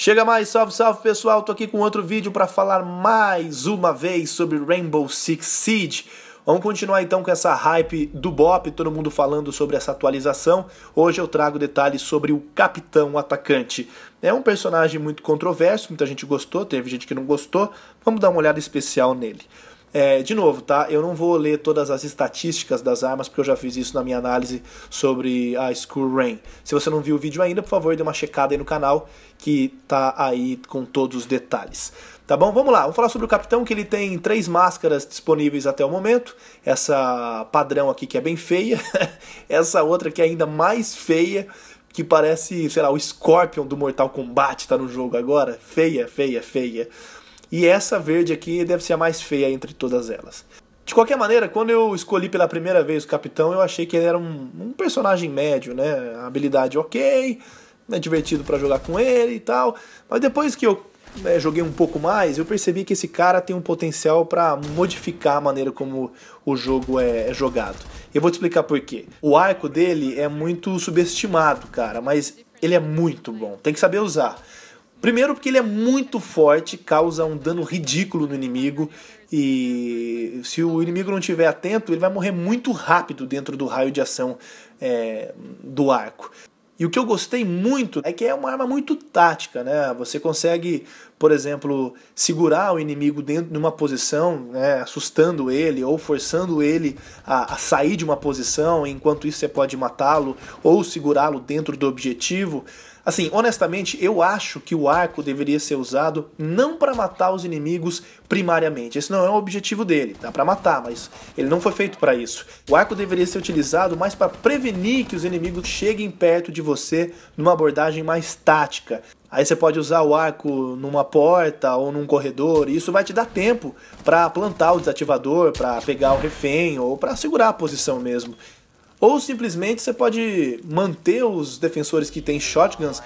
Chega mais, salve, salve pessoal, tô aqui com outro vídeo para falar mais uma vez sobre Rainbow Six Siege. Vamos continuar então com essa hype do Bop, todo mundo falando sobre essa atualização. Hoje eu trago detalhes sobre o Capitão Atacante. É um personagem muito controverso, muita gente gostou, teve gente que não gostou. Vamos dar uma olhada especial nele. É, de novo, tá? Eu não vou ler todas as estatísticas das armas, porque eu já fiz isso na minha análise sobre a Skull Rain. Se você não viu o vídeo ainda, por favor, dê uma checada aí no canal, que tá aí com todos os detalhes. Tá bom? Vamos lá, vamos falar sobre o capitão, que ele tem três máscaras disponíveis até o momento. Essa padrão aqui que é bem feia, essa outra que é ainda mais feia, que parece, sei lá, o Scorpion do Mortal Kombat tá no jogo agora. Feia, feia, feia. E essa verde aqui deve ser a mais feia entre todas elas. De qualquer maneira, quando eu escolhi pela primeira vez o Capitão, eu achei que ele era um, um personagem médio, né? habilidade ok, né? divertido para jogar com ele e tal. Mas depois que eu né, joguei um pouco mais, eu percebi que esse cara tem um potencial para modificar a maneira como o jogo é, é jogado. Eu vou te explicar por quê. O arco dele é muito subestimado, cara, mas ele é muito bom. Tem que saber usar. Primeiro, porque ele é muito forte, causa um dano ridículo no inimigo, e se o inimigo não estiver atento, ele vai morrer muito rápido dentro do raio de ação é, do arco. E o que eu gostei muito é que é uma arma muito tática, né? Você consegue por exemplo, segurar o inimigo dentro de uma posição, né, assustando ele ou forçando ele a, a, sair de uma posição, enquanto isso você pode matá-lo ou segurá-lo dentro do objetivo. Assim, honestamente, eu acho que o arco deveria ser usado não para matar os inimigos primariamente. Esse não é o objetivo dele, dá para matar, mas ele não foi feito para isso. O arco deveria ser utilizado mais para prevenir que os inimigos cheguem perto de você numa abordagem mais tática, Aí você pode usar o arco numa porta ou num corredor, e isso vai te dar tempo para plantar o desativador, para pegar o refém ou para segurar a posição mesmo. Ou simplesmente você pode manter os defensores que têm shotguns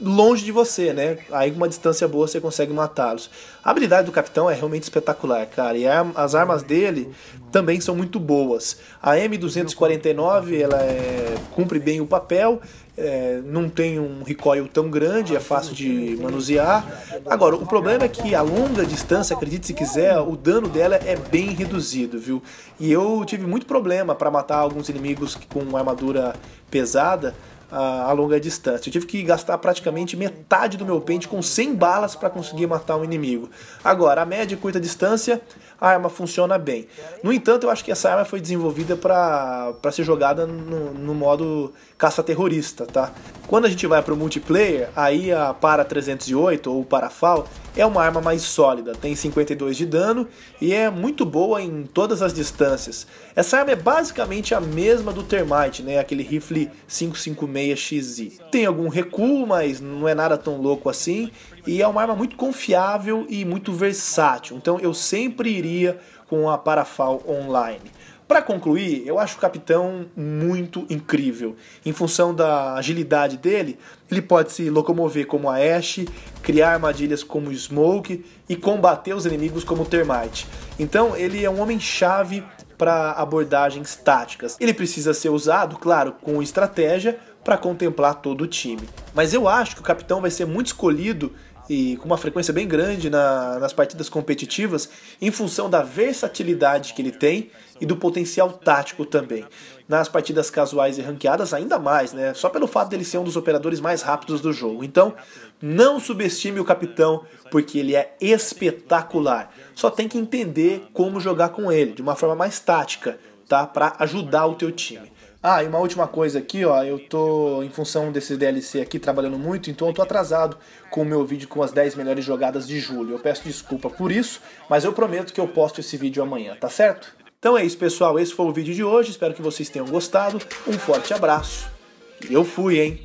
longe de você, né? Aí uma distância boa você consegue matá-los. A habilidade do capitão é realmente espetacular, cara. E a, as armas dele também são muito boas. A M249 ela é, cumpre bem o papel. É, não tem um recoil tão grande, é fácil de manusear. Agora, o problema é que a longa distância, acredite se quiser, o dano dela é bem reduzido, viu? E eu tive muito problema para matar alguns inimigos com armadura pesada, a, longa distância. Eu tive que gastar praticamente metade do meu pente com 100 balas para conseguir matar um inimigo. Agora, a média e curta distância, a arma funciona bem. No entanto, eu acho que essa arma foi desenvolvida para ser jogada no, no modo caça-terrorista, tá? Quando a gente vai para o multiplayer, aí a Para 308 ou Parafal, é uma arma mais sólida, tem 52 de dano e é muito boa em todas as distâncias. Essa arma é basicamente a mesma do Termite, né? aquele rifle 556XI. Tem algum recuo, mas não é nada tão louco assim. E é uma arma muito confiável e muito versátil. Então eu sempre iria com a Parafal Online. Para concluir, eu acho o capitão muito incrível. Em função da agilidade dele, ele pode se locomover como a Ashe, criar armadilhas como Smoke e combater os inimigos como Termite. Então, ele é um homem-chave para abordagens táticas. Ele precisa ser usado, claro, com estratégia para contemplar todo o time. Mas eu acho que o capitão vai ser muito escolhido e com uma frequência bem grande na, nas partidas competitivas, em função da versatilidade que ele tem e do potencial tático também. Nas partidas casuais e ranqueadas, ainda mais, né? Só pelo fato dele ser um dos operadores mais rápidos do jogo. Então, não subestime o capitão, porque ele é espetacular. Só tem que entender como jogar com ele, de uma forma mais tática tá? Para ajudar o teu time. Ah, e uma última coisa aqui, ó, eu tô em função desse DLC aqui trabalhando muito, então eu tô atrasado com o meu vídeo com as 10 melhores jogadas de julho. Eu peço desculpa por isso, mas eu prometo que eu posto esse vídeo amanhã, tá certo? Então é isso, pessoal, esse foi o vídeo de hoje, espero que vocês tenham gostado. Um forte abraço. Eu fui, hein.